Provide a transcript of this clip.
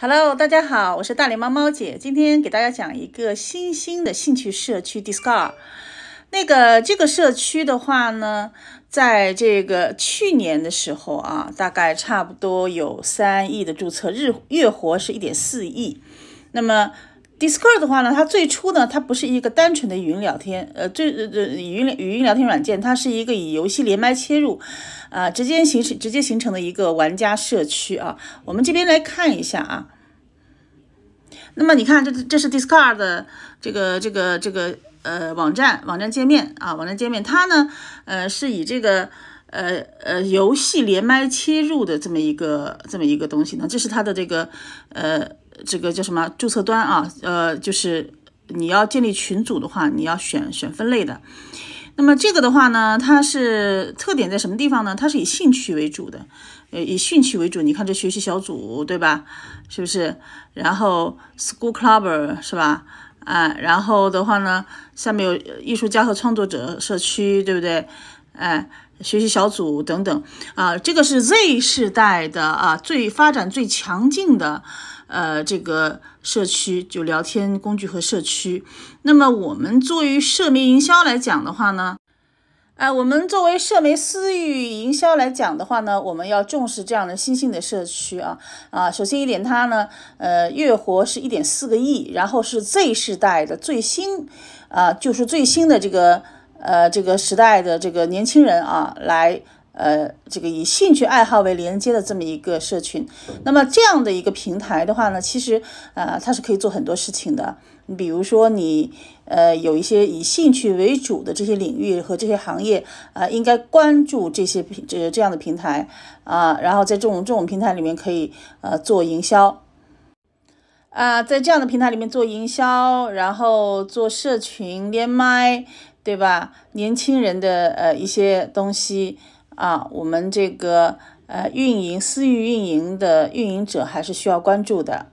Hello，大家好，我是大脸猫猫姐。今天给大家讲一个新兴的兴趣社区 Discord。那个这个社区的话呢，在这个去年的时候啊，大概差不多有三亿的注册日，月活是一点四亿。那么 Discord 的话呢，它最初呢，它不是一个单纯的语音聊天，呃，最呃语音语音聊天软件，它是一个以游戏连麦切入，啊，直接形成直接形成的一个玩家社区啊。我们这边来看一下啊。那么你看，这这是 Discord 的这个这个这个呃网站网站界面啊，网站界面，它呢，呃，是以这个呃呃游戏连麦切入的这么一个这么一个东西呢。这是它的这个呃。这个叫什么注册端啊？呃，就是你要建立群组的话，你要选选分类的。那么这个的话呢，它是特点在什么地方呢？它是以兴趣为主的，呃，以兴趣为主。你看这学习小组对吧？是不是？然后 School Club 是吧？啊，然后的话呢，下面有艺术家和创作者社区，对不对？哎，学习小组等等。啊，这个是 Z 世代的啊，最发展最强劲的。呃，这个社区就聊天工具和社区。那么我们作为社媒营销来讲的话呢，哎，我们作为社媒私域营销来讲的话呢，我们要重视这样的新兴的社区啊啊。首先一点，它呢，呃，月活是一点四个亿，然后是 Z 世代的最新啊，就是最新的这个呃这个时代的这个年轻人啊来。呃，这个以兴趣爱好为连接的这么一个社群，那么这样的一个平台的话呢，其实呃它是可以做很多事情的。你比如说，你呃有一些以兴趣为主的这些领域和这些行业啊，应该关注这些平这这样的平台啊，然后在这种这种平台里面可以呃做营销啊，在这样的平台里面做营销，然后做社群连麦，对吧？年轻人的呃一些东西。啊，我们这个呃，运营私域运营的运营者还是需要关注的。